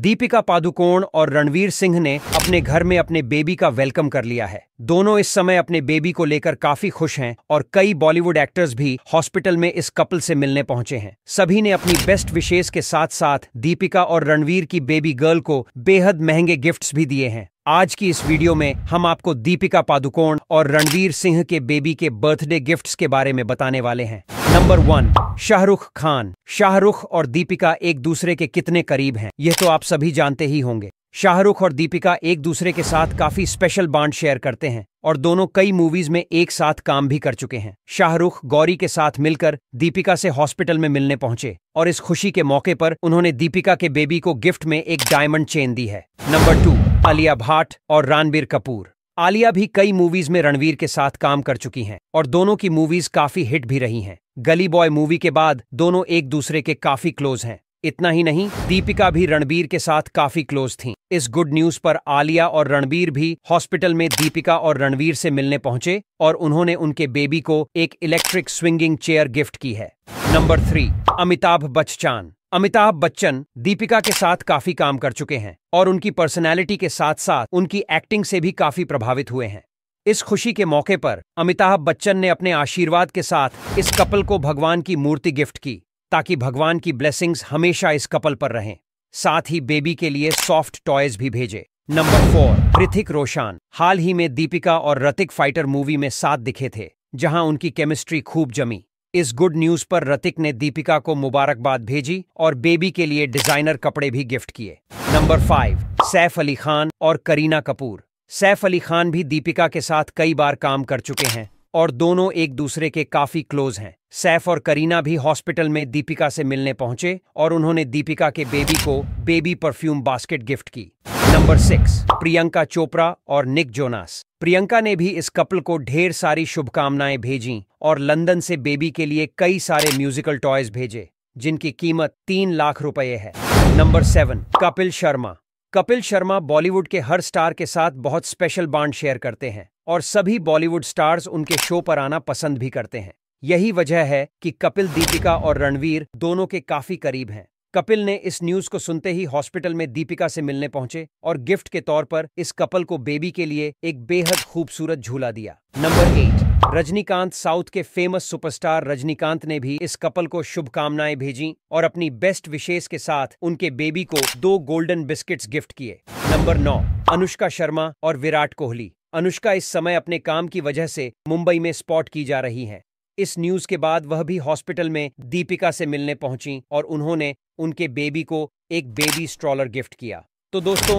दीपिका पादुकोण और रणवीर सिंह ने अपने घर में अपने बेबी का वेलकम कर लिया है दोनों इस समय अपने बेबी को लेकर काफी खुश हैं और कई बॉलीवुड एक्टर्स भी हॉस्पिटल में इस कपल से मिलने पहुंचे हैं सभी ने अपनी बेस्ट विशेष के साथ साथ दीपिका और रणवीर की बेबी गर्ल को बेहद महंगे गिफ्ट्स भी दिए हैं आज की इस वीडियो में हम आपको दीपिका पादुकोण और रणवीर सिंह के बेबी के बर्थडे गिफ्ट्स के बारे में बताने वाले हैं नंबर वन शाहरुख खान शाहरुख और दीपिका एक दूसरे के कितने करीब हैं यह तो आप सभी जानते ही होंगे शाहरुख और दीपिका एक दूसरे के साथ काफी स्पेशल बॉन्ड शेयर करते हैं और दोनों कई मूवीज में एक साथ काम भी कर चुके हैं शाहरुख गौरी के साथ मिलकर दीपिका से हॉस्पिटल में मिलने पहुंचे और इस खुशी के मौके पर उन्होंने दीपिका के बेबी को गिफ्ट में एक डायमंड चेन दी है नंबर टू आलिया भाट और रानबीर कपूर आलिया भी कई मूवीज में रणवीर के साथ काम कर चुकी हैं और दोनों की मूवीज काफी हिट भी रही हैं गली बॉय मूवी के बाद दोनों एक दूसरे के काफी क्लोज हैं इतना ही नहीं दीपिका भी रणबीर के साथ काफी क्लोज थीं। इस गुड न्यूज पर आलिया और रणबीर भी हॉस्पिटल में दीपिका और रणवीर से मिलने पहुंचे और उन्होंने उनके बेबी को एक इलेक्ट्रिक स्विंगिंग चेयर गिफ्ट की है नंबर थ्री अमिताभ बच्चन अमिताभ बच्चन दीपिका के साथ काफी काम कर चुके हैं और उनकी पर्सनैलिटी के साथ साथ उनकी एक्टिंग से भी काफी प्रभावित हुए हैं इस खुशी के मौके पर अमिताभ बच्चन ने अपने आशीर्वाद के साथ इस कपल को भगवान की मूर्ति गिफ्ट की ताकि भगवान की ब्लेसिंग्स हमेशा इस कपल पर रहें साथ ही बेबी के लिए सॉफ्ट टॉयज भी भेजे नंबर फोर ऋतिक रोशन हाल ही में दीपिका और रतिक फाइटर मूवी में साथ दिखे थे जहां उनकी केमिस्ट्री खूब जमी इस गुड न्यूज पर रतिक ने दीपिका को मुबारकबाद भेजी और बेबी के लिए डिजाइनर कपड़े भी गिफ्ट किए नंबर फाइव सैफ अली खान और करीना कपूर सैफ अली खान भी दीपिका के साथ कई बार काम कर चुके हैं और दोनों एक दूसरे के काफी क्लोज हैं सैफ और करीना भी हॉस्पिटल में दीपिका से मिलने पहुंचे और उन्होंने दीपिका के बेबी को बेबी परफ्यूम बास्केट गिफ्ट की नंबर सिक्स प्रियंका चोपड़ा और निक जोनास प्रियंका ने भी इस कपल को ढेर सारी शुभकामनाएं भेजी और लंदन से बेबी के लिए कई सारे म्यूजिकल टॉयज भेजे जिनकी कीमत तीन लाख रुपए है नंबर सेवन कपिल शर्मा कपिल शर्मा बॉलीवुड के हर स्टार के साथ बहुत स्पेशल बांड शेयर करते हैं और सभी बॉलीवुड स्टार्स उनके शो पर आना पसंद भी करते हैं यही वजह है कि कपिल दीपिका और रणवीर दोनों के काफी करीब हैं कपिल ने इस न्यूज को सुनते ही हॉस्पिटल में दीपिका से मिलने पहुंचे और गिफ्ट के तौर पर इस कपल को बेबी के लिए एक बेहद खूबसूरत झूला दिया नंबर एट रजनीकांत साउथ के फेमस सुपरस्टार रजनीकांत ने भी इस कपल को शुभकामनाएं भेजी और अपनी बेस्ट विशेष के साथ उनके बेबी को दो गोल्डन बिस्किट्स गिफ्ट किए नंबर नौ अनुष्का शर्मा और विराट कोहली अनुष्का इस समय अपने काम की वजह से मुंबई में स्पॉट की जा रही हैं इस न्यूज के बाद वह भी हॉस्पिटल में दीपिका से मिलने पहुंची और उन्होंने उनके बेबी को एक बेबी स्ट्रॉलर गिफ्ट किया तो दोस्तों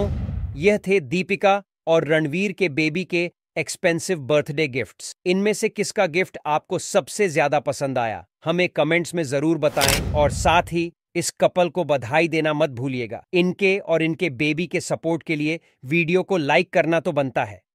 यह थे दीपिका और रणवीर के बेबी के एक्सपेंसिव बर्थडे गिफ्ट्स इनमें से किसका गिफ्ट आपको सबसे ज्यादा पसंद आया हमें कमेंट्स में जरूर बताएं और साथ ही इस कपल को बधाई देना मत भूलिएगा इनके और इनके बेबी के सपोर्ट के लिए वीडियो को लाइक करना तो बनता है